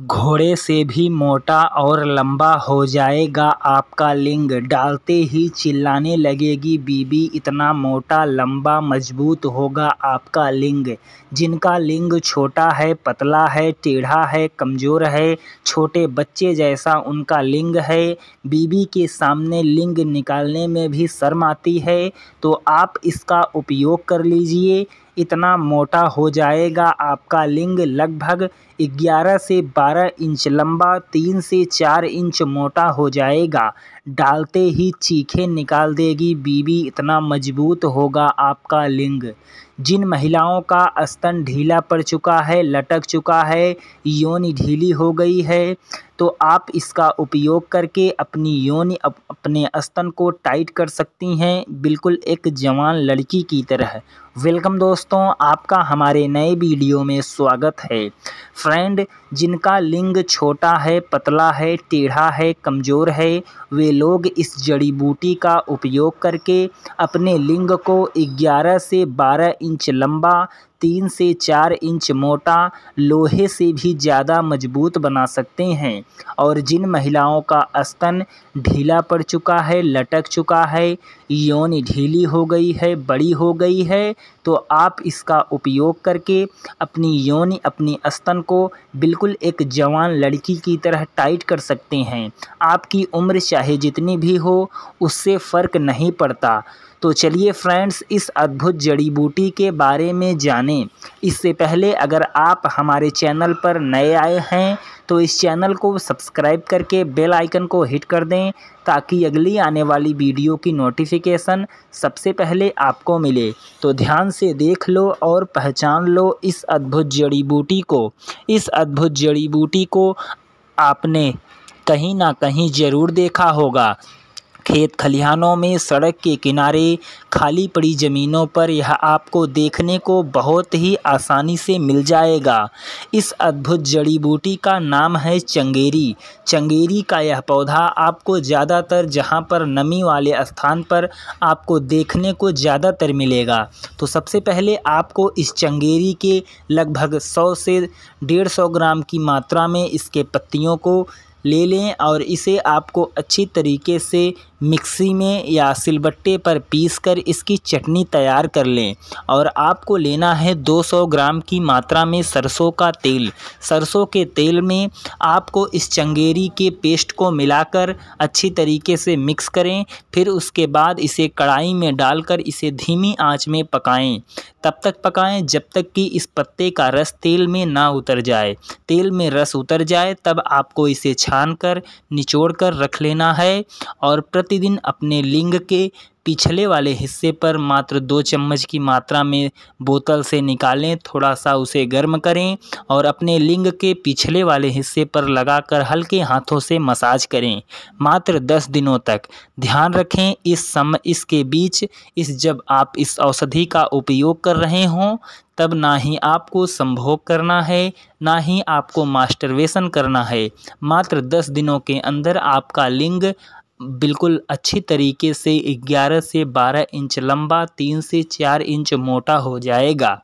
घोड़े से भी मोटा और लम्बा हो जाएगा आपका लिंग डालते ही चिल्लाने लगेगी बीबी इतना मोटा लम्बा मजबूत होगा आपका लिंग जिनका लिंग छोटा है पतला है टेढ़ा है कमज़ोर है छोटे बच्चे जैसा उनका लिंग है बीबी के सामने लिंग निकालने में भी शर्म आती है तो आप इसका उपयोग कर लीजिए इतना मोटा हो जाएगा आपका लिंग लगभग ग्यारह से बारह इंच लंबा तीन से चार इंच मोटा हो जाएगा डालते ही चीखें निकाल देगी बीबी इतना मजबूत होगा आपका लिंग जिन महिलाओं का स्तन ढीला पड़ चुका है लटक चुका है योनि ढीली हो गई है तो आप इसका उपयोग करके अपनी योनि अप, अपने अस्तन को टाइट कर सकती हैं बिल्कुल एक जवान लड़की की तरह वेलकम दोस्तों आपका हमारे नए वीडियो में स्वागत है फ्रेंड जिनका लिंग छोटा है पतला है टेढ़ा है कमज़ोर है वे लोग इस जड़ी बूटी का उपयोग करके अपने लिंग को 11 से 12 इंच लंबा तीन से चार इंच मोटा लोहे से भी ज़्यादा मजबूत बना सकते हैं और जिन महिलाओं का स्तन ढीला पड़ चुका है लटक चुका है योनि ढीली हो गई है बड़ी हो गई है तो आप इसका उपयोग करके अपनी योनि अपनी अस्तन को बिल्कुल एक जवान लड़की की तरह टाइट कर सकते हैं आपकी उम्र चाहे जितनी भी हो उससे फ़र्क नहीं पड़ता तो चलिए फ्रेंड्स इस अद्भुत जड़ी बूटी के बारे में जानें इससे पहले अगर आप हमारे चैनल पर नए आए हैं तो इस चैनल को सब्सक्राइब करके बेल आइकन को हिट कर दें ताकि अगली आने वाली वीडियो की नोटिफिकेशन सबसे पहले आपको मिले तो ध्यान से देख लो और पहचान लो इस अद्भुत जड़ी बूटी को इस अद्भुत जड़ी बूटी को आपने कहीं ना कहीं ज़रूर देखा होगा खेत खलिहानों में सड़क के किनारे खाली पड़ी ज़मीनों पर यह आपको देखने को बहुत ही आसानी से मिल जाएगा इस अद्भुत जड़ी बूटी का नाम है चंगेरी चंगेरी का यह पौधा आपको ज़्यादातर जहाँ पर नमी वाले स्थान पर आपको देखने को ज़्यादातर मिलेगा तो सबसे पहले आपको इस चंगेरी के लगभग सौ से डेढ़ सौ ग्राम की मात्रा में इसके पत्तियों को ले लें और इसे आपको अच्छी तरीके से मिक्सी में या सिलबट्टे पर पीसकर इसकी चटनी तैयार कर लें और आपको लेना है 200 ग्राम की मात्रा में सरसों का तेल सरसों के तेल में आपको इस चंगेरी के पेस्ट को मिलाकर अच्छी तरीके से मिक्स करें फिर उसके बाद इसे कढ़ाई में डालकर इसे धीमी आंच में पकाएं तब तक पकाएं जब तक कि इस पत्ते का रस तेल में ना उतर जाए तेल में रस उतर जाए तब आपको इसे छान कर निचोड़ कर रख लेना है और प्रति प्रतिदिन अपने लिंग के पिछले वाले हिस्से पर मात्र दो चम्मच की मात्रा में बोतल से निकालें थोड़ा सा उसे गर्म करें और अपने लिंग के पिछले वाले हिस्से पर लगाकर हल्के हाथों से मसाज करें मात्र दस दिनों तक ध्यान रखें इस समय इसके बीच इस जब आप इस औषधि का उपयोग कर रहे हों तब ना ही आपको संभोग करना है ना ही आपको मास्टरवेशन करना है मात्र दस दिनों के अंदर आपका लिंग बिल्कुल अच्छी तरीके से ग्यारह से बारह इंच लंबा तीन से चार इंच मोटा हो जाएगा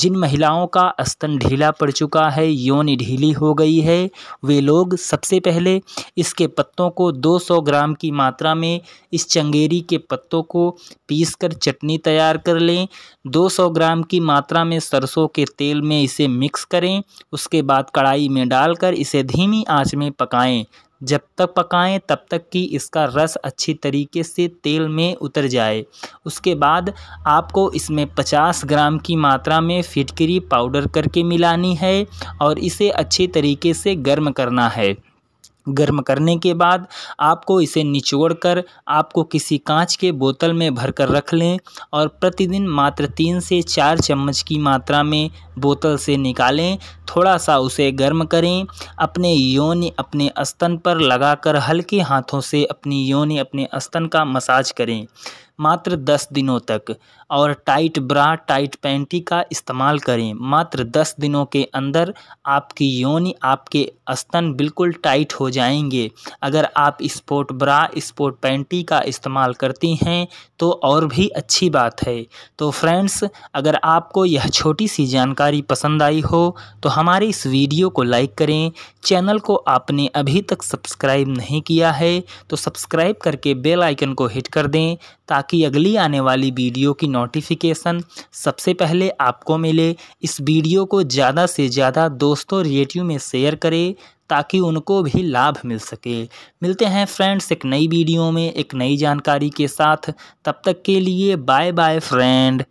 जिन महिलाओं का स्तन ढीला पड़ चुका है योनि ढीली हो गई है वे लोग सबसे पहले इसके पत्तों को 200 ग्राम की मात्रा में इस चंगेरी के पत्तों को पीसकर चटनी तैयार कर लें 200 ग्राम की मात्रा में सरसों के तेल में इसे मिक्स करें उसके बाद कढ़ाई में डालकर इसे धीमी आँच में पकाएँ जब तक पकाएं तब तक कि इसका रस अच्छी तरीके से तेल में उतर जाए उसके बाद आपको इसमें 50 ग्राम की मात्रा में फिटकरी पाउडर करके मिलानी है और इसे अच्छे तरीके से गर्म करना है गर्म करने के बाद आपको इसे निचोड़कर आपको किसी कांच के बोतल में भरकर रख लें और प्रतिदिन मात्र तीन से चार चम्मच की मात्रा में बोतल से निकालें थोड़ा सा उसे गर्म करें अपने योनि अपने स्तन पर लगाकर हल्के हाथों से अपनी योनि अपने स्तन का मसाज करें मात्र दस दिनों तक और टाइट ब्रा टाइट पैंटी का इस्तेमाल करें मात्र दस दिनों के अंदर आपकी योनि आपके स्तन बिल्कुल टाइट हो जाएंगे अगर आप स्पोर्ट ब्रा स्पोर्ट पैंटी का इस्तेमाल करती हैं तो और भी अच्छी बात है तो फ्रेंड्स अगर आपको यह छोटी सी जानकारी जानकारी पसंद आई हो तो हमारे इस वीडियो को लाइक करें चैनल को आपने अभी तक सब्सक्राइब नहीं किया है तो सब्सक्राइब करके बेल आइकन को हिट कर दें ताकि अगली आने वाली वीडियो की नोटिफिकेशन सबसे पहले आपको मिले इस वीडियो को ज़्यादा से ज़्यादा दोस्तों रिलेटिव में शेयर करें ताकि उनको भी लाभ मिल सके मिलते हैं फ्रेंड्स एक नई वीडियो में एक नई जानकारी के साथ तब तक के लिए बाय बाय फ्रेंड